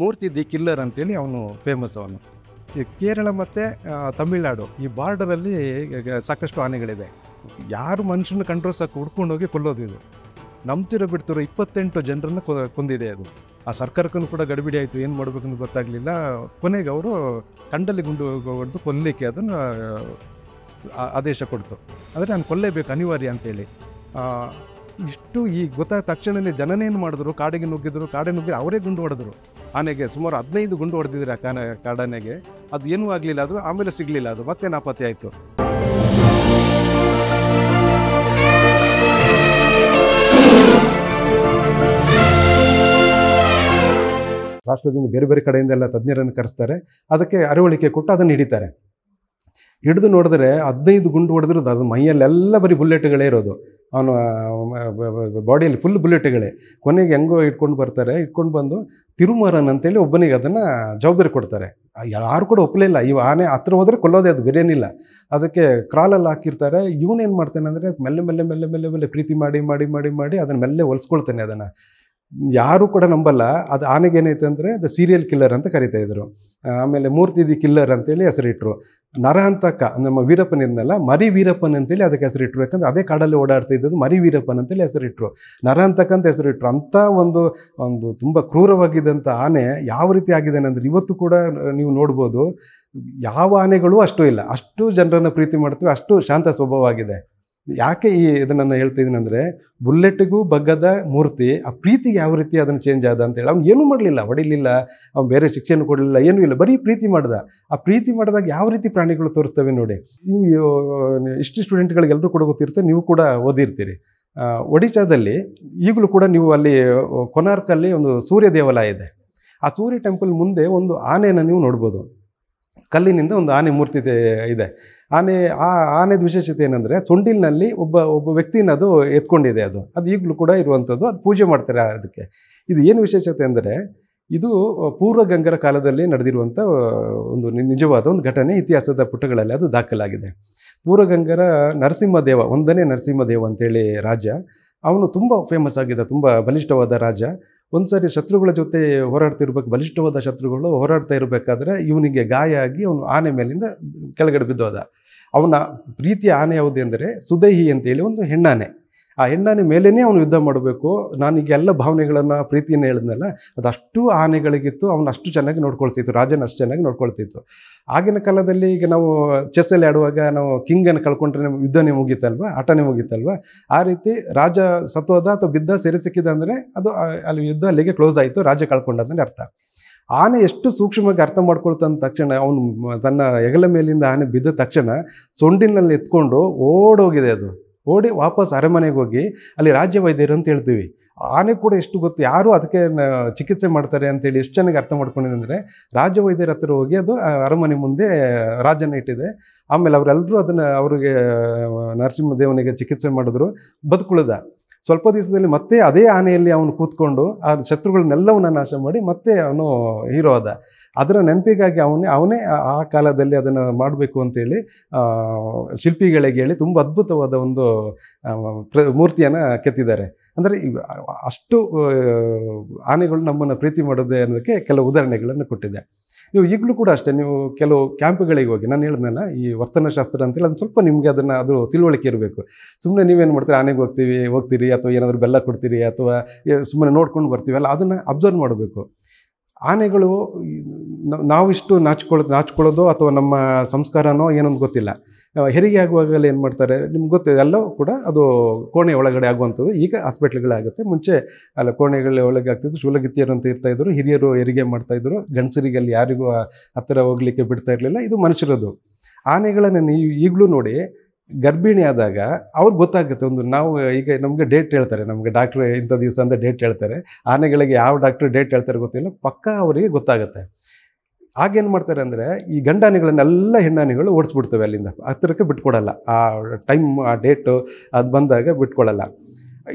Murthy the killer ಅಂತೇಳಿ ಅವನು famous ಅವನು ಈ ಕೇರಳ ಮತ್ತು ತಮಿಳ್ನಾಡು ಈ ಬಾರ್ಡರಲ್ಲಿ ಸಾಕಷ್ಟು ಆನೆಗಳಿವೆ ಯಾರು ಮನುಷ್ಯನ ಕಂಡ್ರೆ ಸಾಕು ಹೋಗಿ ಕೊಲ್ಲೋದು ಇದು ನಂಬ್ತಿರೋ ಬಿಡ್ತಿರೋ ಇಪ್ಪತ್ತೆಂಟು ಜನರನ್ನು ಕೊಂದಿದೆ ಅದು ಆ ಸರ್ಕಾರಕ್ಕೂ ಕೂಡ ಗಡಿಬಿಡಿ ಆಯಿತು ಏನು ಮಾಡಬೇಕಂತ ಗೊತ್ತಾಗಲಿಲ್ಲ ಕೊನೆಗೆ ಅವರು ಕಂಡಲ್ಲಿ ಗುಂಡು ಹೊಡೆದು ಕೊಲ್ಲಲಿಕ್ಕೆ ಅದನ್ನು ಆದೇಶ ಕೊಡ್ತು ಆದರೆ ನಾನು ಕೊಲ್ಲೇಬೇಕು ಅನಿವಾರ್ಯ ಅಂತೇಳಿ ಇಷ್ಟು ಈ ಗೊತ್ತಾದ ತಕ್ಷಣವೇ ಜನನೇನು ಮಾಡಿದ್ರು ಕಾಡಿಗೆ ನುಗ್ಗಿದ್ರು ಕಾಡೆ ನುಗ್ಗಿ ಅವರೇ ಗುಂಡು ಹೊಡೆದ್ರು ಆನೆಗೆ ಸುಮಾರು ಹದಿನೈದು ಗುಂಡು ಹೊಡೆದಿದ್ರೆ ಆ ಕಾನ ಕಾಡಾನೆಗೆ ಅದು ಏನೂ ಆಗಲಿಲ್ಲ ಅದು ಆಮೇಲೆ ಸಿಗಲಿಲ್ಲ ಅದು ಮತ್ತೆ ನಾಪತ್ತೆ ಆಯಿತು ರಾಷ್ಟ್ರದಿಂದ ಬೇರೆ ಬೇರೆ ಕಡೆಯಿಂದ ಎಲ್ಲ ತಜ್ಞರನ್ನು ಕರೆಸ್ತಾರೆ ಅದಕ್ಕೆ ಅರವಳಿಕೆ ಕೊಟ್ಟು ಅದನ್ನು ಹಿಡಿತಾರೆ ಹಿಡಿದು ನೋಡಿದ್ರೆ ಹದಿನೈದು ಗುಂಡು ಹೊಡೆದ್ರೆ ಅದು ಮೈಯಲ್ಲೆಲ್ಲ ಬರೀ ಬುಲ್ಲೆಟ್ಗಳೇ ಇರೋದು ಅವನು ಬಾಡಿಯಲ್ಲಿ ಫುಲ್ ಬುಲೆಟ್ಗಳೇ ಕೊನೆಗೆ ಹೆಂಗೋ ಇಟ್ಕೊಂಡು ಬರ್ತಾರೆ ಇಟ್ಕೊಂಡು ಬಂದು ತಿರುಮರನ್ ಅಂತೇಳಿ ಒಬ್ಬನಿಗೆ ಅದನ್ನು ಜವಾಬ್ದಾರಿ ಕೊಡ್ತಾರೆ ಯಾರು ಕೂಡ ಒಪ್ಪಲಿಲ್ಲ ಇವ ಆನೆ ಹತ್ರ ಹೋದರೆ ಕೊಲ್ಲೋದೇ ಅದು ಬೇರೇನಿಲ್ಲ ಅದಕ್ಕೆ ಕ್ರಾಲಲ್ಲಿ ಹಾಕಿರ್ತಾರೆ ಇವನೇನು ಮಾಡ್ತಾನೆ ಅಂದರೆ ಮೆಲ್ಲೆ ಮೆಲ್ಲೆ ಮೆಲ್ಲೆ ಮೆಲ್ಲೆ ಮೆಲ್ಲೆ ಪ್ರೀತಿ ಮಾಡಿ ಮಾಡಿ ಮಾಡಿ ಮಾಡಿ ಅದನ್ನು ಮೆಲ್ಲೆ ಹೊಲಿಸ್ಕೊಳ್ತಾನೆ ಅದನ್ನು ಯಾರೂ ಕೂಡ ನಂಬಲ್ಲ ಅದು ಏನೈತೆ ಅಂದರೆ ದ ಸೀರಿಯಲ್ ಕಿಲ್ಲರ್ ಅಂತ ಕರಿತಾ ಇದ್ರು ಆಮೇಲೆ ಮೂರ್ತಿದಿ ಕಿಲ್ಲರ್ ಅಂತೇಳಿ ಹೆಸರಿಟ್ರು ನರಹಂತಕ ನಮ್ಮ ವೀರಪ್ಪನ ಇದ್ನಲ್ಲ ಮರಿ ವೀರಪ್ಪನ್ ಅಂತೇಳಿ ಅದಕ್ಕೆ ಹೆಸರಿಟ್ರು ಯಾಕಂದ್ರೆ ಅದೇ ಕಾಡಲ್ಲಿ ಓಡಾಡ್ತಾ ಇದ್ದದ್ದು ಮರಿ ವೀರಪ್ಪನ್ ಅಂತೇಳಿ ಹೆಸರಿಟ್ರು ನರಹಂತಕ ಅಂತ ಹೆಸರಿಟ್ಟರು ಅಂಥ ಒಂದು ಒಂದು ತುಂಬ ಕ್ರೂರವಾಗಿದ್ದಂಥ ಆನೆ ಯಾವ ರೀತಿ ಆಗಿದೆ ಅಂದರೆ ಇವತ್ತು ಕೂಡ ನೀವು ನೋಡ್ಬೋದು ಯಾವ ಆನೆಗಳು ಅಷ್ಟು ಇಲ್ಲ ಅಷ್ಟು ಜನರನ್ನು ಪ್ರೀತಿ ಮಾಡ್ತೀವಿ ಅಷ್ಟು ಶಾಂತ ಸ್ವಭಾವ ಆಗಿದೆ ಯಾಕೆ ಈ ಇದನ್ನು ಹೇಳ್ತಿದ್ದೀನಿ ಅಂದರೆ ಬುಲ್ಲೆಟ್ಗೂ ಬಗ್ಗದ ಮೂರ್ತಿ ಆ ಪ್ರೀತಿಗೆ ಯಾವ ರೀತಿ ಅದನ್ನು ಚೇಂಜ್ ಆದ ಅಂತ ಹೇಳಿ ಅವ್ನು ಏನೂ ಮಾಡಲಿಲ್ಲ ಹೊಡಿಲಿಲ್ಲ ಅವ್ನು ಬೇರೆ ಶಿಕ್ಷೆನೂ ಕೊಡಲಿಲ್ಲ ಏನೂ ಇಲ್ಲ ಬರೀ ಪ್ರೀತಿ ಮಾಡ್ದ ಆ ಪ್ರೀತಿ ಮಾಡಿದಾಗ ಯಾವ ರೀತಿ ಪ್ರಾಣಿಗಳು ತೋರಿಸ್ತವೆ ನೋಡಿ ಇಷ್ಟು ಸ್ಟೂಡೆಂಟ್ಗಳಿಗೆಲ್ಲರೂ ಕೂಡ ಗೊತ್ತಿರುತ್ತೆ ನೀವು ಕೂಡ ಓದಿರ್ತೀರಿ ಒಡಿಶಾದಲ್ಲಿ ಈಗಲೂ ಕೂಡ ನೀವು ಅಲ್ಲಿ ಕೊನಾರ್ಕಲ್ಲಿ ಒಂದು ಸೂರ್ಯ ದೇವಾಲಯ ಇದೆ ಆ ಸೂರ್ಯ ಟೆಂಪಲ್ ಮುಂದೆ ಒಂದು ಆನೆಯನ್ನು ನೀವು ನೋಡ್ಬೋದು ಕಲ್ಲಿನಿಂದ ಒಂದು ಆನೆ ಮೂರ್ತಿ ಇದೆ ಆನೆ ಆ ಆನೆದ ವಿಶೇಷತೆ ಏನಂದರೆ ಸೊಂಡಿಲ್ನಲ್ಲಿ ಒಬ್ಬ ಒಬ್ಬ ವ್ಯಕ್ತಿನ ಅದು ಎತ್ಕೊಂಡಿದೆ ಅದು ಅದು ಈಗಲೂ ಕೂಡ ಇರುವಂಥದ್ದು ಅದು ಪೂಜೆ ಮಾಡ್ತಾರೆ ಅದಕ್ಕೆ ಇದು ಏನು ವಿಶೇಷತೆ ಅಂದರೆ ಇದು ಪೂರ್ವ ಗಂಗರ ಕಾಲದಲ್ಲಿ ನಡೆದಿರುವಂಥ ಒಂದು ನಿಜವಾದ ಒಂದು ಘಟನೆ ಇತಿಹಾಸದ ಪುಟಗಳಲ್ಲಿ ಅದು ದಾಖಲಾಗಿದೆ ಪೂರ್ವ ಗಂಗರ ನರಸಿಂಹದೇವ ಒಂದನೇ ನರಸಿಂಹದೇವ ಅಂತೇಳಿ ರಾಜ ಅವನು ತುಂಬ ಫೇಮಸ್ ಆಗಿದ್ದ ತುಂಬ ಬಲಿಷ್ಠವಾದ ರಾಜ ಒಂದು ಸಾರಿ ಶತ್ರುಗಳ ಜೊತೆ ಹೋರಾಡ್ತಿರ್ಬೇಕು ಬಲಿಷ್ಠವಾದ ಶತ್ರುಗಳು ಹೋರಾಡ್ತಾ ಇರಬೇಕಾದ್ರೆ ಇವನಿಗೆ ಗಾಯ ಆಗಿ ಅವನು ಆನೆ ಮೇಲಿಂದ ಕೆಳಗಡೆ ಬಿದ್ದೋದ ಅವನ ಪ್ರೀತಿಯ ಆನೆ ಯಾವುದು ಎಂದರೆ ಅಂತ ಅಂತೇಳಿ ಒಂದು ಹೆಣ್ಣಾನೆ ಆ ಹೆಣ್ಣಾನೆ ಮೇಲೇ ಅವನು ಯುದ್ಧ ಮಾಡಬೇಕು ನಾನೀಗ ಎಲ್ಲ ಭಾವನೆಗಳನ್ನು ಪ್ರೀತಿಯನ್ನು ಹೇಳಿದ್ನಲ್ಲ ಅದಷ್ಟು ಆನೆಗಳಿಗಿತ್ತು ಅವನು ಅಷ್ಟು ಚೆನ್ನಾಗಿ ನೋಡ್ಕೊಳ್ತಿತ್ತು ರಾಜನ ಅಷ್ಟು ಚೆನ್ನಾಗಿ ನೋಡ್ಕೊಳ್ತಿತ್ತು ಆಗಿನ ಕಾಲದಲ್ಲಿ ಈಗ ನಾವು ಚೆಸ್ಸಲ್ಲಿ ಆಡುವಾಗ ನಾವು ಕಿಂಗನ್ನು ಕಳ್ಕೊಂಡ್ರೆ ಯುದ್ಧನೇ ಮುಗೀತಲ್ವ ಆಟನೇ ಮುಗೀತಲ್ವ ಆ ರೀತಿ ರಾಜ ಸತ್ವದ ಅಥವಾ ಬಿದ್ದ ಸೆರೆ ಸಿಕ್ಕಿದ ಅಂದರೆ ಅದು ಅಲ್ಲಿ ಯುದ್ಧ ಅಲ್ಲಿಗೆ ಕ್ಲೋಸ್ ಆಯಿತು ರಾಜ ಕಳ್ಕೊಂಡಂದರೆ ಅರ್ಥ ಆನೆ ಎಷ್ಟು ಸೂಕ್ಷ್ಮವಾಗಿ ಅರ್ಥ ಮಾಡ್ಕೊಳ್ತಂದ ತಕ್ಷಣ ಅವನು ತನ್ನ ಹೆಗಲ ಮೇಲಿಂದ ಆನೆ ಬಿದ್ದ ತಕ್ಷಣ ಸೊಂಡಿನಲ್ಲಿ ಎತ್ಕೊಂಡು ಓಡೋಗಿದೆ ಅದು ಓಡಿ ವಾಪಸ್ ಅರಮನೆಗೆ ಹೋಗಿ ಅಲ್ಲಿ ರಾಜ್ಯ ವೈದ್ಯರು ಅಂತ ಹೇಳ್ತೀವಿ ಆನೆ ಕೂಡ ಎಷ್ಟು ಗೊತ್ತು ಯಾರು ಅದಕ್ಕೆ ಚಿಕಿತ್ಸೆ ಮಾಡ್ತಾರೆ ಅಂತೇಳಿ ಎಷ್ಟು ಚೆನ್ನಾಗಿ ಅರ್ಥ ಮಾಡ್ಕೊಂಡಿದೆ ರಾಜ್ಯ ವೈದ್ಯರ ಹತ್ರ ಹೋಗಿ ಅದು ಅರಮನೆ ಮುಂದೆ ರಾಜನ ಇಟ್ಟಿದೆ ಆಮೇಲೆ ಅವರೆಲ್ಲರೂ ಅದನ್ನು ಅವರಿಗೆ ನರಸಿಂಹದೇವನಿಗೆ ಚಿಕಿತ್ಸೆ ಮಾಡಿದ್ರು ಬದುಕುಳಿದ ಸ್ವಲ್ಪ ದಿವಸದಲ್ಲಿ ಮತ್ತೆ ಅದೇ ಆನೆಯಲ್ಲಿ ಅವನು ಕೂತ್ಕೊಂಡು ಆ ಶತ್ರುಗಳನ್ನೆಲ್ಲವನ್ನ ನಾಶ ಮಾಡಿ ಮತ್ತೆ ಅವನು ಹೀರೋ ಆದ ಅದರ ನೆನಪಿಗಾಗಿ ಅವನೇ ಅವನೇ ಆ ಕಾಲದಲ್ಲಿ ಅದನ್ನು ಮಾಡಬೇಕು ಅಂತೇಳಿ ಶಿಲ್ಪಿಗಳಿಗೆ ಹೇಳಿ ತುಂಬ ಅದ್ಭುತವಾದ ಒಂದು ಮೂರ್ತಿಯನ್ನು ಕೆತ್ತಿದ್ದಾರೆ ಅಂದರೆ ಅಷ್ಟು ಆನೆಗಳು ನಮ್ಮನ್ನು ಪ್ರೀತಿ ಮಾಡೋದೇ ಅನ್ನೋದಕ್ಕೆ ಕೆಲವು ಉದಾಹರಣೆಗಳನ್ನು ಕೊಟ್ಟಿದೆ ನೀವು ಈಗಲೂ ಕೂಡ ಅಷ್ಟೇ ನೀವು ಕೆಲವು ಕ್ಯಾಂಪ್ಗಳಿಗೆ ಹೋಗಿ ನಾನು ಹೇಳಿದ್ನಲ್ಲ ಈ ವರ್ತನಶಾಸ್ತ್ರ ಅಂತೇಳಿ ಅದು ಸ್ವಲ್ಪ ನಿಮಗೆ ಅದನ್ನು ಅದು ತಿಳುವಳಿಕೆ ಇರಬೇಕು ಸುಮ್ಮನೆ ನೀವೇನು ಮಾಡ್ತೀರಿ ಆನೆಗೆ ಹೋಗ್ತೀವಿ ಹೋಗ್ತೀರಿ ಅಥವಾ ಏನಾದರೂ ಬೆಲ್ಲ ಕೊಡ್ತೀರಿ ಅಥವಾ ಸುಮ್ಮನೆ ನೋಡ್ಕೊಂಡು ಬರ್ತೀವಿ ಅಲ್ಲ ಅದನ್ನು ಅಬ್ಸರ್ವ್ ಮಾಡಬೇಕು ಆನೆಗಳು ನಾವಿಷ್ಟು ನಾಚಿಕೊಳ್ಳೋದು ನಾಚಿಕೊಳ್ಳೋದು ಅಥವಾ ನಮ್ಮ ಸಂಸ್ಕಾರನೋ ಏನೊಂದು ಗೊತ್ತಿಲ್ಲ ಹೆರಿಗೆ ಆಗುವಾಗಲೇ ಏನು ಮಾಡ್ತಾರೆ ನಿಮ್ಗೆ ಗೊತ್ತಿದೆ ಎಲ್ಲವೂ ಕೂಡ ಅದು ಕೋಣೆ ಒಳಗಡೆ ಆಗುವಂಥದ್ದು ಈಗ ಹಾಸ್ಪಿಟ್ಲ್ಗಳಾಗುತ್ತೆ ಮುಂಚೆ ಅಲ್ಲ ಕೋಣೆಗಳ ಒಳಗೆ ಆಗ್ತಿದ್ರು ಶೂಲಗಿತ್ತಿಯರು ಅಂತ ಇರ್ತಾಯಿದ್ರು ಹಿರಿಯರು ಹೆರಿಗೆ ಮಾಡ್ತಾಯಿದ್ರು ಗಂಡಸರಿಗೆ ಅಲ್ಲಿ ಯಾರಿಗೂ ಹತ್ತಿರ ಹೋಗ್ಲಿಕ್ಕೆ ಬಿಡ್ತಾ ಇರಲಿಲ್ಲ ಇದು ಮನುಷ್ಯರದು ಆನೆಗಳನ್ನು ನೀವು ಈಗಲೂ ನೋಡಿ ಗರ್ಭಿಣಿ ಆದಾಗ ಅವ್ರಿಗೆ ಗೊತ್ತಾಗುತ್ತೆ ಒಂದು ನಾವು ಈಗ ನಮಗೆ ಡೇಟ್ ಹೇಳ್ತಾರೆ ನಮಗೆ ಡಾಕ್ಟ್ರು ಇಂಥ ದಿವಸ ಅಂತ ಡೇಟ್ ಹೇಳ್ತಾರೆ ಆನೆಗಳಿಗೆ ಯಾವ ಡಾಕ್ಟ್ರು ಡೇಟ್ ಹೇಳ್ತಾರೆ ಗೊತ್ತಿಲ್ಲ ಪಕ್ಕ ಅವರಿಗೆ ಗೊತ್ತಾಗುತ್ತೆ ಆಗೇನು ಮಾಡ್ತಾರೆ ಅಂದರೆ ಈ ಗಂಡಾನಿಗಳನ್ನೆಲ್ಲ ಹೆಣ್ಣಾನಿಗಳು ಓಡಿಸ್ಬಿಡ್ತವೆ ಅಲ್ಲಿಂದ ಹತ್ತಿರಕ್ಕೆ ಬಿಟ್ಕೊಡಲ್ಲ ಆ ಟೈಮ್ ಆ ಡೇಟು ಅದು ಬಂದಾಗ ಬಿಟ್ಕೊಡಲ್ಲ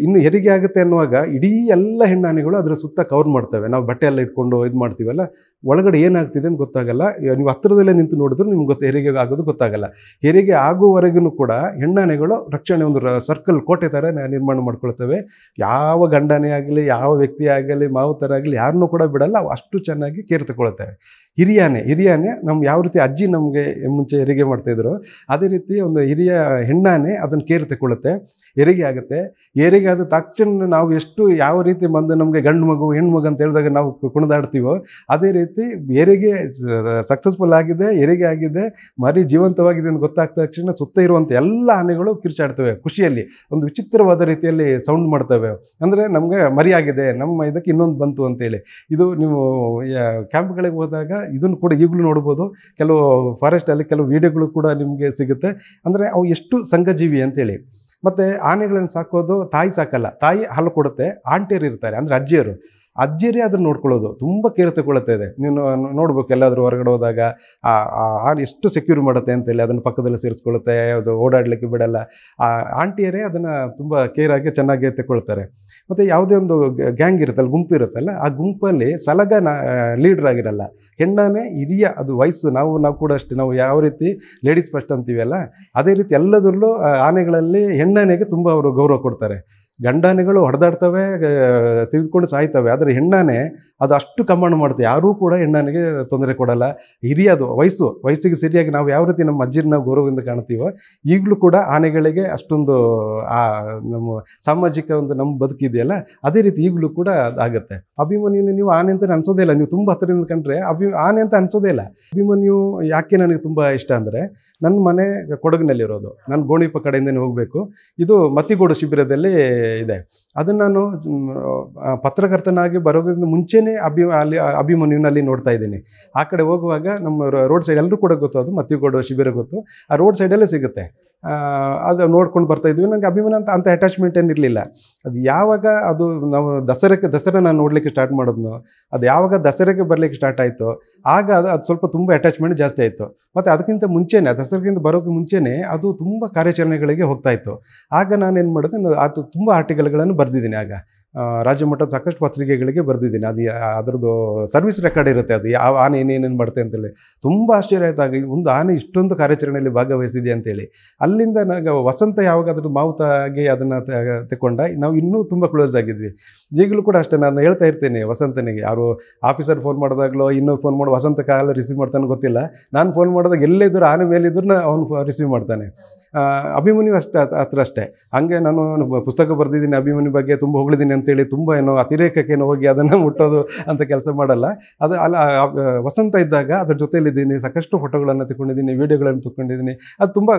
ಇನ್ನು ಹೆರಿಗೆ ಆಗುತ್ತೆ ಅನ್ನುವಾಗ ಇಡೀ ಎಲ್ಲ ಹೆಣ್ಣಾನಿಗಳು ಅದರ ಸುತ್ತ ಕವರ್ ಮಾಡ್ತವೆ ನಾವು ಬಟ್ಟೆ ಎಲ್ಲ ಇಟ್ಕೊಂಡು ಇದು ಮಾಡ್ತೀವಲ್ಲ ಒಳಗಡೆ ಏನಾಗ್ತಿದೆ ಅಂತ ಗೊತ್ತಾಗಲ್ಲ ನೀವು ಹತ್ತಿರದಲ್ಲೇ ನಿಂತು ನೋಡಿದ್ರು ನಿಮ್ಗೆ ಗೊತ್ತು ಹೆರಿಗೆ ಆಗೋದು ಗೊತ್ತಾಗಲ್ಲ ಹೆರಿಗೆ ಆಗುವವರೆಗೂ ಕೂಡ ಹೆಣ್ಣಾನೆಗಳು ರಕ್ಷಣೆ ಒಂದು ಸರ್ಕಲ್ ಕೋಟೆ ಥರ ನಿರ್ಮಾಣ ಮಾಡ್ಕೊಳ್ತವೆ ಯಾವ ಗಂಡನೇ ಆಗಲಿ ಯಾವ ವ್ಯಕ್ತಿ ಆಗಲಿ ಥರ ಆಗಲಿ ಯಾರನ್ನೂ ಕೂಡ ಬಿಡಲ್ಲ ಅಷ್ಟು ಚೆನ್ನಾಗಿ ಕೇರ್ ತಗೊಳ್ತೇವೆ ಹಿರಿಯಾನೆ ಹಿರಿಯಾನೆ ನಮ್ಮ ಯಾವ ರೀತಿ ಅಜ್ಜಿ ನಮಗೆ ಮುಂಚೆ ಹೆರಿಗೆ ಮಾಡ್ತಾಯಿದ್ರು ಅದೇ ರೀತಿ ಒಂದು ಹಿರಿಯ ಹೆಣ್ಣಾನೆ ಅದನ್ನು ಕೇರ್ ತಗೊಳ್ಳುತ್ತೆ ಹೆರಿಗೆ ಆಗುತ್ತೆ ಹೆರಿಗೆ ಆದ ತಕ್ಷಣ ನಾವು ಎಷ್ಟು ಯಾವ ರೀತಿ ಬಂದು ನಮಗೆ ಗಂಡು ಮಗು ಹೆಣ್ಣು ಮಗು ಅಂತ ಹೇಳಿದಾಗ ನಾವು ಕುಣಿದಾಡ್ತೀವೋ ಅದೇ ರೀತಿ ವ್ಯಕ್ತಿ ಹೆರಿಗೆ ಸಕ್ಸಸ್ಫುಲ್ ಆಗಿದೆ ಹೆರಿಗೆ ಆಗಿದೆ ಮರಿ ಜೀವಂತವಾಗಿದೆ ಅಂತ ಗೊತ್ತಾಗ್ತ ತಕ್ಷಣ ಸುತ್ತ ಇರುವಂಥ ಎಲ್ಲ ಆನೆಗಳು ಕಿರ್ಚಾಡ್ತವೆ ಖುಷಿಯಲ್ಲಿ ಒಂದು ವಿಚಿತ್ರವಾದ ರೀತಿಯಲ್ಲಿ ಸೌಂಡ್ ಮಾಡ್ತವೆ ಅಂದರೆ ನಮಗೆ ಮರಿ ಆಗಿದೆ ನಮ್ಮ ಇದಕ್ಕೆ ಇನ್ನೊಂದು ಬಂತು ಅಂತೇಳಿ ಇದು ನೀವು ಕ್ಯಾಂಪ್ಗಳಿಗೆ ಹೋದಾಗ ಇದನ್ನು ಕೂಡ ಈಗಲೂ ನೋಡ್ಬೋದು ಕೆಲವು ಫಾರೆಸ್ಟಲ್ಲಿ ಕೆಲವು ವಿಡಿಯೋಗಳು ಕೂಡ ನಿಮಗೆ ಸಿಗುತ್ತೆ ಅಂದರೆ ಅವು ಎಷ್ಟು ಸಂಘಜೀವಿ ಅಂತೇಳಿ ಮತ್ತು ಆನೆಗಳನ್ನು ಸಾಕೋದು ತಾಯಿ ಸಾಕಲ್ಲ ತಾಯಿ ಹಾಲು ಕೊಡುತ್ತೆ ಆಂಟಿಯರು ಇರ್ತಾರೆ ಅಂದರೆ ಅಜ್ಜಿಯರು ಅಜ್ಜಿಯರೇ ಅದನ್ನು ನೋಡ್ಕೊಳ್ಳೋದು ತುಂಬ ಕೇರ್ ತಗೊಳ್ಳುತ್ತೆ ಇದೆ ನೀವು ನೋಡ್ಬೇಕು ಎಲ್ಲಾದರೂ ಹೊರಗಡೆ ಹೋದಾಗ ಆ ಎಷ್ಟು ಸೆಕ್ಯೂರ್ ಮಾಡುತ್ತೆ ಅಂತ ಹೇಳಿ ಅದನ್ನು ಪಕ್ಕದಲ್ಲಿ ಸೇರಿಸ್ಕೊಳ್ಳುತ್ತೆ ಯಾವುದು ಓಡಾಡಲಿಕ್ಕೆ ಬಿಡಲ್ಲ ಆ ಆಂಟಿಯರೇ ಅದನ್ನು ತುಂಬ ಕೇರಾಗಿ ಚೆನ್ನಾಗಿ ತಗೊಳ್ತಾರೆ ಮತ್ತು ಯಾವುದೇ ಒಂದು ಗ್ಯಾಂಗ್ ಇರುತ್ತಲ್ಲ ಗುಂಪು ಇರುತ್ತಲ್ಲ ಆ ಗುಂಪಲ್ಲಿ ಸಲಗ ನಾ ಲೀಡ್ರ್ ಆಗಿರಲ್ಲ ಹೆಣ್ಣನೇ ಹಿರಿಯ ಅದು ವಯಸ್ಸು ನಾವು ನಾವು ಕೂಡ ಅಷ್ಟೇ ನಾವು ಯಾವ ರೀತಿ ಲೇಡೀಸ್ ಫಸ್ಟ್ ಅಂತೀವಲ್ಲ ಅದೇ ರೀತಿ ಎಲ್ಲದರಲ್ಲೂ ಆನೆಗಳಲ್ಲಿ ಹೆಣ್ಣನೆಗೆ ತುಂಬ ಅವರು ಗೌರವ ಕೊಡ್ತಾರೆ ಗಂಡಾನೆಗಳು ಹೊಡೆದಾಡ್ತವೆ ತೆಗೆದುಕೊಂಡು ಸಾಯ್ತವೆ ಆದರೆ ಹೆಣ್ಣಾನೆ ಅದು ಅಷ್ಟು ಕಮಾಂಡ್ ಮಾಡುತ್ತೆ ಯಾರೂ ಕೂಡ ಹೆಣ್ಣಾನೆಗೆ ತೊಂದರೆ ಕೊಡಲ್ಲ ಹಿರಿಯದು ವಯಸ್ಸು ವಯಸ್ಸಿಗೆ ಸರಿಯಾಗಿ ನಾವು ಯಾವ ರೀತಿ ನಮ್ಮ ಅಜ್ಜಿನ ಗೌರವದಿಂದ ಕಾಣ್ತೀವೋ ಈಗಲೂ ಕೂಡ ಆನೆಗಳಿಗೆ ಅಷ್ಟೊಂದು ಆ ನಮ್ಮ ಸಾಮಾಜಿಕ ಒಂದು ನಮ್ಮ ಬದುಕಿದೆಯಲ್ಲ ಅದೇ ರೀತಿ ಈಗಲೂ ಕೂಡ ಅದಾಗುತ್ತೆ ಅಭಿಮನ್ಯು ನೀವು ಆನೆ ಅಂತ ಅನ್ಸೋದೇ ಇಲ್ಲ ನೀವು ತುಂಬ ಹತ್ತಿರದಿಂದ ಕಂಡ್ರೆ ಅಭಿ ಆನೆ ಅಂತ ಅನ್ಸೋದೇ ಇಲ್ಲ ಅಭಿಮನ್ಯು ಯಾಕೆ ನನಗೆ ತುಂಬ ಇಷ್ಟ ಅಂದರೆ ನನ್ನ ಮನೆ ಕೊಡಗಿನಲ್ಲಿರೋದು ನಾನು ಗೋಣಿಪ ಕಡೆಯಿಂದನೇ ಹೋಗಬೇಕು ಇದು ಮತ್ತಿಗೋಡು ಶಿಬಿರದಲ್ಲಿ ಇದೆ ಅದನ್ನು ನಾನು ಪತ್ರಕರ್ತನಾಗಿ ಬರೋದ್ರಿಂದ ಮುಂಚೆನೇ ಅಭಿ ಅಲ್ಲಿ ಅಭಿಮನ್ಯುವಿನಲ್ಲಿ ನೋಡ್ತಾ ಇದ್ದೀನಿ ಆ ಕಡೆ ಹೋಗುವಾಗ ನಮ್ಮ ರೋಡ್ ಸೈಡ್ ಎಲ್ಲರೂ ಕೂಡ ಗೊತ್ತು ಅದು ಮತ್ತಿಗೌಡ ಶಿಬಿರ ಗೊತ್ತು ಆ ರೋಡ್ ಸೈಡಲ್ಲೇ ಸಿಗುತ್ತೆ ಅದು ನೋಡ್ಕೊಂಡು ಬರ್ತಾಯಿದ್ವಿ ನನಗೆ ಅಭಿಮಾನ ಅಂತ ಅಂಥ ಅಟ್ಯಾಚ್ಮೆಂಟ್ ಏನಿರಲಿಲ್ಲ ಅದು ಯಾವಾಗ ಅದು ನಾವು ದಸರಕ್ಕೆ ದಸರಾ ನಾನು ನೋಡಲಿಕ್ಕೆ ಸ್ಟಾರ್ಟ್ ಮಾಡಿದ್ನೋ ಅದು ಯಾವಾಗ ದಸರಾಗೆ ಬರಲಿಕ್ಕೆ ಸ್ಟಾರ್ಟ್ ಆಯಿತು ಆಗ ಅದು ಅದು ಸ್ವಲ್ಪ ತುಂಬ ಅಟ್ಯಾಚ್ಮೆಂಟ್ ಜಾಸ್ತಿ ಆಯಿತು ಮತ್ತು ಅದಕ್ಕಿಂತ ಮುಂಚೆನೇ ದಸರಾಗಿಂತ ಬರೋಕ್ಕೆ ಮುಂಚೆನೇ ಅದು ತುಂಬ ಕಾರ್ಯಾಚರಣೆಗಳಿಗೆ ಹೋಗ್ತಾಯಿತ್ತು ಆಗ ನಾನೇನು ಮಾಡಿದೆ ಅದು ತುಂಬ ಆರ್ಟಿಕಲ್ಗಳನ್ನು ಬರೆದಿದ್ದೀನಿ ಆಗ ರಾಜ್ಯ ಮಟ್ಟದ ಸಾಕಷ್ಟು ಪತ್ರಿಕೆಗಳಿಗೆ ಬರೆದಿದ್ದೀನಿ ಅದು ಅದರದ್ದು ಸರ್ವಿಸ್ ರೆಕಾರ್ಡ್ ಇರುತ್ತೆ ಅದು ಯಾವ ಆನೆ ಏನೇನೇನು ಮಾಡುತ್ತೆ ಅಂತೇಳಿ ತುಂಬ ಆಶ್ಚರ್ಯ ಆಯ್ತಾಗಿ ಒಂದು ಆನೆ ಇಷ್ಟೊಂದು ಕಾರ್ಯಾಚರಣೆಯಲ್ಲಿ ಭಾಗವಹಿಸಿದೆ ಅಂತೇಳಿ ಅಲ್ಲಿಂದ ನನಗೆ ವಸಂತ ಯಾವಾಗ ಅದ್ರದ್ದು ಮಾವುತಾಗಿ ಅದನ್ನು ತಗೊಂಡ ನಾವು ಇನ್ನೂ ತುಂಬ ಕ್ಲೋಸ್ ಆಗಿದ್ವಿ ಈಗಲೂ ಕೂಡ ಅಷ್ಟೇ ನಾನು ಹೇಳ್ತಾ ಇರ್ತೇನೆ ವಸಂತನಿಗೆ ಯಾರು ಆಫೀಸರ್ ಫೋನ್ ಮಾಡಿದಾಗಲೋ ಇನ್ನೂ ಫೋನ್ ಮಾಡೋ ವಸಂತ ಕಾಲ ರಿಸೀವ್ ಮಾಡ್ತಾನೆ ಗೊತ್ತಿಲ್ಲ ನಾನು ಫೋನ್ ಮಾಡಿದಾಗ ಎಲ್ಲೇ ಇದ್ದರೂ ಆನೆ ಮೇಲಿದ್ರೂ ಅವನು ರಿಸೀವ್ ಮಾಡ್ತಾನೆ ಅಭಿಮನ್ಯು ಅಷ್ಟೇ ಹತ್ರ ಅಷ್ಟೇ ಹಾಗೆ ನಾನು ಪುಸ್ತಕ ಬರೆದಿದ್ದೀನಿ ಅಭಿಮನ್ಯು ಬಗ್ಗೆ ತುಂಬ ಹೊಗಳಿದ್ದೀನಿ ಅಂತೇಳಿ ತುಂಬ ಏನೋ ಅತಿರೇಕಕ್ಕೇನು ಹೋಗಿ ಅದನ್ನು ಮುಟ್ಟೋದು ಅಂತ ಕೆಲಸ ಮಾಡಲ್ಲ ಅದು ಅಲ್ಲ ವಸಂತ ಇದ್ದಾಗ ಅದ್ರ ಜೊತೆಯಲ್ಲಿದ್ದೀನಿ ಸಾಕಷ್ಟು ಫೋಟೋಗಳನ್ನು ತಗೊಂಡಿದ್ದೀನಿ ವೀಡಿಯೋಗಳನ್ನು ತಗೊಂಡಿದ್ದೀನಿ ಅದು ತುಂಬ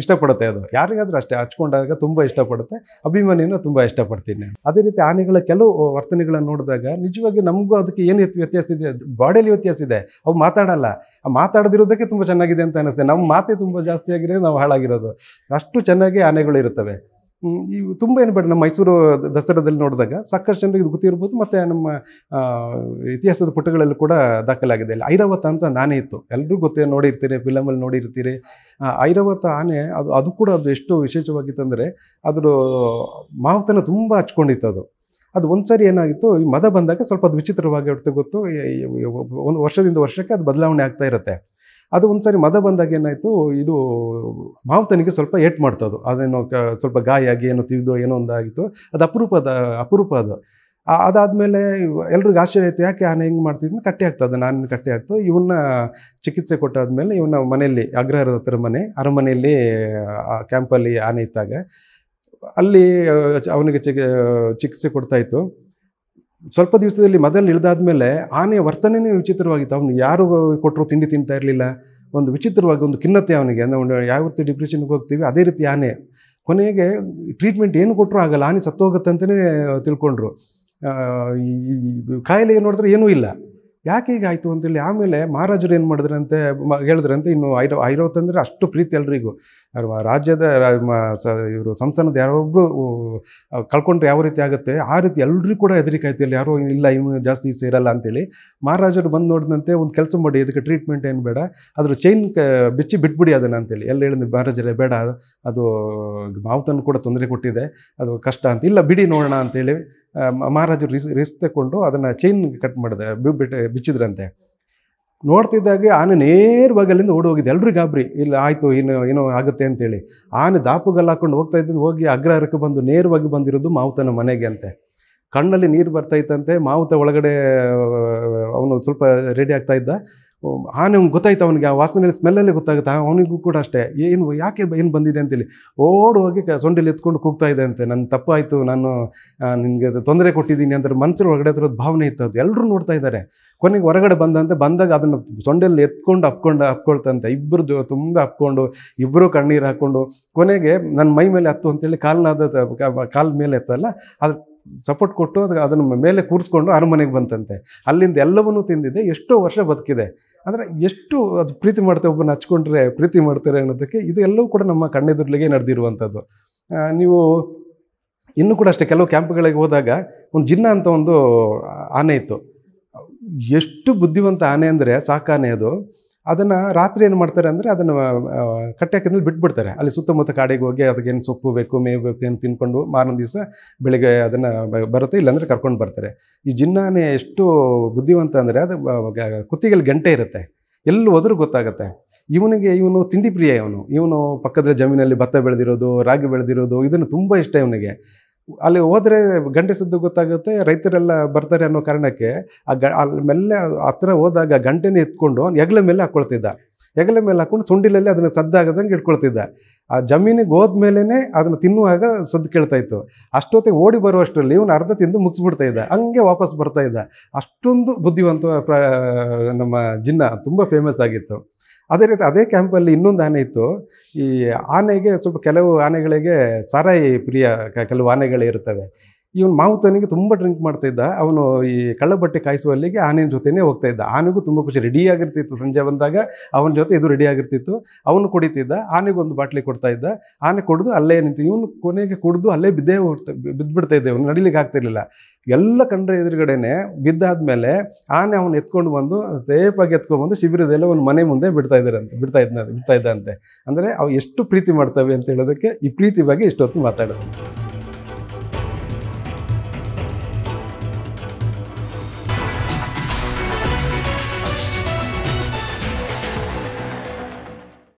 ಇಷ್ಟಪಡುತ್ತೆ ಅದು ಯಾರಿಗಾದರೂ ಅಷ್ಟೇ ಹಚ್ಕೊಂಡಾಗ ತುಂಬ ಇಷ್ಟಪಡುತ್ತೆ ಅಭಿಮಾನಿನೂ ತುಂಬ ಇಷ್ಟಪಡ್ತೀನಿ ಅದೇ ರೀತಿ ಆನೆಗಳ ಕೆಲವು ವರ್ತನೆಗಳನ್ನು ನೋಡಿದಾಗ ನಿಜವಾಗಿ ನಮಗೂ ಅದಕ್ಕೆ ಏನು ವ್ಯತ್ಯಾಸ ಇದೆ ಬಾಡಿಯಲ್ಲಿ ವ್ಯತ್ಯಾಸ ಇದೆ ಅವು ಮಾತಾಡಲ್ಲ ಮಾತಾಡದಿರೋದಕ್ಕೆ ತುಂಬ ಚೆನ್ನಾಗಿದೆ ಅಂತ ಅನಿಸ್ತದೆ ನಮ್ಮ ಮಾತೆ ತುಂಬ ಜಾಸ್ತಿ ಆಗಿದೆ ನಾವು ಹಾಳಾಗಿರೋದು ಇರೋದು ಅಷ್ಟು ಚೆನ್ನಾಗಿ ಆನೆಗಳು ಇರುತ್ತವೆ ಇವು ತುಂಬ ಏನು ಬೇಡ ನಮ್ಮ ಮೈಸೂರು ದಸರಾದಲ್ಲಿ ನೋಡಿದಾಗ ಸಾಕಷ್ಟು ಜನರಿಗೆ ಗೊತ್ತಿರ್ಬೋದು ಮತ್ತು ನಮ್ಮ ಇತಿಹಾಸದ ಪುಟಗಳಲ್ಲೂ ಕೂಡ ದಾಖಲಾಗಿದೆ ಅಲ್ಲಿ ಐರಾವತ ಅಂತ ನಾನೇ ಇತ್ತು ಎಲ್ಲರೂ ಗೊತ್ತೇ ನೋಡಿರ್ತೀರಿ ಫಿಲಮಲ್ಲಿ ನೋಡಿರ್ತೀರಿ ಐರಾವತ ಆನೆ ಅದು ಅದು ಕೂಡ ಅದು ಎಷ್ಟು ವಿಶೇಷವಾಗಿತ್ತಂದರೆ ಅದರ ಮಾವತನ ತುಂಬ ಹಚ್ಕೊಂಡಿತ್ತು ಅದು ಅದು ಒಂದು ಸಾರಿ ಏನಾಗಿತ್ತು ಈ ಮದ ಬಂದಾಗ ಸ್ವಲ್ಪ ಅದು ವಿಚಿತ್ರವಾಗಿ ಹೊರತು ಗೊತ್ತು ಒಂದು ವರ್ಷದಿಂದ ವರ್ಷಕ್ಕೆ ಅದು ಬದಲಾವಣೆ ಆಗ್ತಾ ಇರುತ್ತೆ ಅದು ಒಂದು ಸಾರಿ ಮದ ಬಂದಾಗ ಏನಾಯಿತು ಇದು ಮಾವುತನಿಗೆ ಸ್ವಲ್ಪ ಏಟ್ ಮಾಡ್ತದು ಅದೇನೋ ಕ ಸ್ವಲ್ಪ ಆಗಿ ಏನೋ ತಿವಿದು ಏನೋ ಒಂದಾಗಿತ್ತು ಅದು ಅಪರೂಪದ ಅಪರೂಪ ಅದು ಅದಾದಮೇಲೆ ಎಲ್ರಿಗೂ ಆಶ್ಚರ್ಯ ಆಯಿತು ಯಾಕೆ ಆನೆ ಹೆಂಗೆ ಮಾಡ್ತಿದ್ನ ಕಟ್ಟಿ ಆಗ್ತದೆ ನಾನು ಕಟ್ಟಿ ಆಗ್ತು ಇವನ್ನ ಚಿಕಿತ್ಸೆ ಕೊಟ್ಟಾದ್ಮೇಲೆ ಇವನ್ನ ಮನೆಯಲ್ಲಿ ಅಗ್ರಹಾರದ ಹತ್ರ ಮನೆ ಅರಮನೆಯಲ್ಲಿ ಕ್ಯಾಂಪಲ್ಲಿ ಆನೆ ಇದ್ದಾಗ ಅಲ್ಲಿ ಅವನಿಗೆ ಚಿಕಿತ್ಸೆ ಕೊಡ್ತಾಯಿತ್ತು ಸ್ವಲ್ಪ ದಿವಸದಲ್ಲಿ ಮೊದಲು ಇಳಿದಾದ್ಮೇಲೆ ಆನೆಯ ವರ್ತನೆಯೇ ವಿಚಿತ್ರವಾಗಿತ್ತು ಅವನು ಯಾರು ಕೊಟ್ಟರು ತಿಂಡಿ ತಿಂತಾ ಇರಲಿಲ್ಲ ಒಂದು ವಿಚಿತ್ರವಾಗಿ ಒಂದು ಖಿನ್ನತೆ ಅವನಿಗೆ ಅಂದರೆ ಯಾವ ರೀತಿ ಡಿಪ್ರೆಷನ್ಗೆ ಹೋಗ್ತೀವಿ ಅದೇ ರೀತಿ ಆನೆ ಕೊನೆಗೆ ಟ್ರೀಟ್ಮೆಂಟ್ ಏನು ಕೊಟ್ಟರು ಆಗಲ್ಲ ಆನೆ ಸತ್ತೋಗುತ್ತೆ ಅಂತಲೇ ತಿಳ್ಕೊಂಡ್ರು ಈ ನೋಡಿದ್ರೆ ಏನೂ ಇಲ್ಲ ಯಾಕೆ ಈಗ ಆಯಿತು ಅಂತೇಳಿ ಆಮೇಲೆ ಮಹಾರಾಜರು ಏನು ಮಾಡಿದ್ರಂತೆ ಹೇಳಿದ್ರಂತೆ ಇನ್ನು ಐರೋ ಐರೋತ್ ಅಷ್ಟು ಪ್ರೀತಿ ಎಲ್ರಿಗೂ ರಾಜ್ಯದ ಇವರು ಸಂಸ್ಥಾನದ ಯಾರೊಬ್ಬರು ಕಳ್ಕೊಂಡ್ರೆ ಯಾವ ರೀತಿ ಆಗುತ್ತೆ ಆ ರೀತಿ ಎಲ್ಲರಿಗೂ ಕೂಡ ಹೆದರಿಕೆ ಆಯ್ತು ಇಲ್ಲಿ ಯಾರೋ ಇಲ್ಲ ಇನ್ನು ಜಾಸ್ತಿ ಸೇರಲ್ಲ ಅಂತೇಳಿ ಮಹಾರಾಜರು ಬಂದು ನೋಡಿದಂತೆ ಒಂದು ಕೆಲಸ ಮಾಡಿ ಇದಕ್ಕೆ ಟ್ರೀಟ್ಮೆಂಟ್ ಏನು ಬೇಡ ಅದ್ರ ಚೈನ್ ಬಿಚ್ಚಿ ಬಿಟ್ಬಿಡಿ ಅದನ್ನು ಅಂತೇಳಿ ಎಲ್ಲ ಹೇಳಿದ್ರೆ ಮಹಾರಾಜರೇ ಬೇಡ ಅದು ಮಾವುತನ ಕೂಡ ತೊಂದರೆ ಕೊಟ್ಟಿದೆ ಅದು ಕಷ್ಟ ಅಂತ ಇಲ್ಲ ಬಿಡಿ ನೋಡೋಣ ಅಂತೇಳಿ ಮಹಾರಾಜರು ರಿಸ್ ರಿಸ್ ತಗೊಂಡು ಅದನ್ನು ಚೈನ್ ಕಟ್ ಮಾಡಿದೆ ಬಿಟ್ಟು ಬಿಚ್ಚಿದ್ರಂತೆ ನೋಡ್ತಿದ್ದಾಗೆ ಆನೆ ನೇರವಾಗಿ ಅಲ್ಲಿಂದ ಓಡಿ ಹೋಗಿದ್ದೆ ಎಲ್ಲರೂ ಗಾಬರಿ ಇಲ್ಲ ಆಯಿತು ಏನು ಏನೋ ಆಗುತ್ತೆ ಅಂತೇಳಿ ಆನೆ ದಾಪುಗಲ್ಲ ಹಾಕ್ಕೊಂಡು ಹೋಗ್ತಾ ಇದ್ದು ಹೋಗಿ ಅಗ್ರಹಾರಕ್ಕೆ ಬಂದು ನೇರವಾಗಿ ಬಂದಿರೋದು ಮಾವುತನ ಮನೆಗೆ ಅಂತೆ ಕಣ್ಣಲ್ಲಿ ನೀರು ಬರ್ತಾ ಇತ್ತಂತೆ ಮಾವುತ ಒಳಗಡೆ ಅವನು ಸ್ವಲ್ಪ ರೆಡಿ ಆಗ್ತಾ ಇದ್ದ ಆನೆ ಗೊತ್ತಾಯ್ತು ಅವನಿಗೆ ಆ ವಾಸನೆಯಲ್ಲಿ ಸ್ಮೆಲ್ಲಲ್ಲೇ ಗೊತ್ತಾಗುತ್ತೆ ಅವನಿಗೂ ಕೂಡ ಅಷ್ಟೇ ಏನು ಯಾಕೆ ಏನು ಬಂದಿದೆ ಅಂತೇಳಿ ಓಡುವಾಗಿ ಸೊಂಡಲ್ಲಿ ಎತ್ಕೊಂಡು ಕೂಗ್ತಾ ಇದೆ ಅಂತೆ ನನ್ನ ತಪ್ಪಾಯಿತು ನಾನು ನಿನಗೆ ತೊಂದರೆ ಕೊಟ್ಟಿದ್ದೀನಿ ಅಂದ್ರೆ ಮನುಷ್ಯರು ಹೊರಗಡೆ ಹತ್ತಿರೋದು ಭಾವನೆ ಇತ್ತು ಅದು ಎಲ್ಲರೂ ನೋಡ್ತಾ ಇದ್ದಾರೆ ಕೊನೆಗೆ ಹೊರಗಡೆ ಬಂದಂತೆ ಬಂದಾಗ ಅದನ್ನು ಸೊಂಡಲ್ಲಿ ಎತ್ಕೊಂಡು ಅಪ್ಕೊಂಡು ಅಪ್ಕೊಳ್ತಂತೆ ಇಬ್ಬರು ತುಂಬ ಅಪ್ಕೊಂಡು ಇಬ್ಬರು ಕಣ್ಣೀರು ಹಾಕ್ಕೊಂಡು ಕೊನೆಗೆ ನನ್ನ ಮೈ ಮೇಲೆ ಹತ್ತು ಅಂತೇಳಿ ಕಾಲ್ನಾದ ಕಾಲ್ ಮೇಲೆ ಎತ್ತಲ್ಲ ಅದು ಸಪೋರ್ಟ್ ಕೊಟ್ಟು ಅದು ಅದನ್ನು ಮೇಲೆ ಕೂರಿಸ್ಕೊಂಡು ಅರಮನೆಗೆ ಬಂತಂತೆ ಅಲ್ಲಿಂದ ಎಲ್ಲವನ್ನೂ ತಿಂದಿದೆ ಎಷ್ಟೋ ವರ್ಷ ಬದುಕಿದೆ ಅಂದರೆ ಎಷ್ಟು ಅದು ಪ್ರೀತಿ ಮಾಡ್ತಾರೆ ಒಬ್ಬನ ಹಚ್ಕೊಂಡ್ರೆ ಪ್ರೀತಿ ಮಾಡ್ತಾರೆ ಅನ್ನೋದಕ್ಕೆ ಇದೆಲ್ಲವೂ ಕೂಡ ನಮ್ಮ ಕಣ್ಣೆದುರ್ಲಿಗೆ ನಡೆದಿರುವಂಥದ್ದು ನೀವು ಇನ್ನೂ ಕೂಡ ಅಷ್ಟೇ ಕೆಲವು ಕ್ಯಾಂಪ್ಗಳಿಗೆ ಹೋದಾಗ ಒಂದು ಜಿನ್ನ ಅಂತ ಒಂದು ಆನೆ ಇತ್ತು ಎಷ್ಟು ಬುದ್ಧಿವಂತ ಆನೆ ಅಂದರೆ ಸಾಕಾನೆ ಅದು ಅದನ್ನು ರಾತ್ರಿ ಏನು ಮಾಡ್ತಾರೆ ಅಂದರೆ ಅದನ್ನು ಕಟ್ಟೆ ಹಾಕಿದ್ಮೇಲೆ ಬಿಟ್ಬಿಡ್ತಾರೆ ಅಲ್ಲಿ ಸುತ್ತಮುತ್ತ ಕಾಡಿಗೆ ಹೋಗಿ ಅದಕ್ಕೇನು ಸೊಪ್ಪು ಬೇಕು ಮೇವು ಬೇಕು ಏನು ತಿನ್ಕೊಂಡು ಮಾರನ ದಿವಸ ಬೆಳಿಗ್ಗೆ ಅದನ್ನು ಬರುತ್ತೆ ಇಲ್ಲಾಂದರೆ ಕರ್ಕೊಂಡು ಬರ್ತಾರೆ ಈ ಜಿನ್ನಾನೆ ಎಷ್ಟು ಬುದ್ಧಿವಂತ ಅಂದರೆ ಅದು ಕುತ್ತಿಗೆಯಲ್ಲಿ ಗಂಟೆ ಇರುತ್ತೆ ಎಲ್ಲಿ ಹೋದರೂ ಗೊತ್ತಾಗುತ್ತೆ ಇವನಿಗೆ ಇವನು ತಿಂಡಿ ಪ್ರಿಯ ಇವನು ಇವನು ಪಕ್ಕದ ಜಮೀನಲ್ಲಿ ಭತ್ತ ಬೆಳೆದಿರೋದು ರಾಗಿ ಬೆಳೆದಿರೋದು ಇದನ್ನು ತುಂಬ ಇಷ್ಟ ಇವನಿಗೆ ಅಲ್ಲಿ ಹೋದರೆ ಸದ್ದು ಗೊತ್ತಾಗುತ್ತೆ ರೈತರೆಲ್ಲ ಬರ್ತಾರೆ ಅನ್ನೋ ಕಾರಣಕ್ಕೆ ಆ ಗ ಅಲ್ಲಿ ಮೆಲ್ಲೆ ಹತ್ರ ಹೋದಾಗ ಗಂಟೆನ ಎತ್ಕೊಂಡು ಹೆಗಲ ಮೇಲೆ ಹಾಕ್ಕೊಳ್ತಿದ್ದ ಹೆಗ್ಲ ಮೇಲೆ ಹಾಕ್ಕೊಂಡು ಸುಂಡಿಲಲ್ಲಿ ಅದನ್ನು ಸದ್ದಾಗದಂಗೆ ಇಟ್ಕೊಳ್ತಿದ್ದ ಆ ಜಮೀನಿಗೆ ಹೋದ್ಮೇಲೆ ಅದನ್ನು ತಿನ್ನುವಾಗ ಸದ್ದು ಕೇಳ್ತಾ ಇತ್ತು ಅಷ್ಟೊತ್ತಿಗೆ ಓಡಿ ಬರುವಷ್ಟರಲ್ಲಿ ಇವನು ಅರ್ಧ ತಿಂದು ಮುಗಿಸ್ಬಿಡ್ತಾ ಇದ್ದ ಹಂಗೆ ವಾಪಸ್ ಬರ್ತಾ ಇದ್ದ ಅಷ್ಟೊಂದು ಬುದ್ಧಿವಂತ ಪ್ರ ನಮ್ಮ ಜಿನ್ನ ತುಂಬ ಫೇಮಸ್ ಆಗಿತ್ತು ಅದೇ ರೀತಿ ಅದೇ ಕ್ಯಾಂಪಲ್ಲಿ ಇನ್ನೊಂದು ಆನೆ ಇತ್ತು ಈ ಆನೆಗೆ ಸ್ವಲ್ಪ ಕೆಲವು ಆನೆಗಳಿಗೆ ಸಾರಾಯಿ ಪ್ರಿಯ ಕೆಲವು ಆನೆಗಳಿರ್ತವೆ ಇವನು ಮಾವುತನಿಗೆ ತುಂಬ ಡ್ರಿಂಕ್ ಮಾಡ್ತಾ ಇದ್ದ ಅವನು ಈ ಕಳ್ಳ ಬಟ್ಟೆ ಕಾಯಿಸುವಲ್ಲಿಗೆ ಆನೆಯ ಜೊತೆಯೇ ಹೋಗ್ತಾ ಇದ್ದ ಆನೆಗೂ ತುಂಬ ಖುಷಿ ರೆಡಿ ಆಗಿರ್ತಿತ್ತು ಸಂಜೆ ಬಂದಾಗ ಅವನ ಜೊತೆ ಇದು ರೆಡಿ ಆಗಿರ್ತಿತ್ತು ಅವನು ಕುಡಿತಿದ್ದ ಆನೆಗೊಂದು ಬಾಟ್ಲಿ ಕೊಡ್ತಾ ಇದ್ದ ಆನೆ ಕುಡಿದು ಅಲ್ಲೇ ನಿಂತು ಇವನು ಕೊನೆಗೆ ಕುಡಿದು ಅಲ್ಲೇ ಬಿದ್ದೇ ಬಿದ್ದುಬಿಡ್ತಾ ಇದ್ದೆ ಅವನು ನಡಿಲಿಕ್ಕೆ ಆಗ್ತಿರ್ಲಿಲ್ಲ ಎಲ್ಲ ಕಂಡ್ರೆ ಎದುರುಗಡೆನೆ ಬಿದ್ದಾದ್ಮೇಲೆ ಆನೆ ಅವನು ಎತ್ಕೊಂಡು ಬಂದು ಸೇಫಾಗಿ ಎತ್ಕೊಂಡು ಶಿಬಿರದಲ್ಲೇ ಒಂದು ಮನೆ ಮುಂದೆ ಬಿಡ್ತಾ ಇದ್ದಾರಂತೆ ಬಿಡ್ತಾ ಇದ್ದ ಬಿಡ್ತಾ ಇದ್ದಂತೆ ಅಂದರೆ ಅವು ಎಷ್ಟು ಪ್ರೀತಿ ಮಾಡ್ತವೆ ಅಂತ ಹೇಳೋದಕ್ಕೆ ಈ ಪ್ರೀತಿ ಬಗ್ಗೆ ಇಷ್ಟೊತ್ತು ಮಾತಾಡೋದು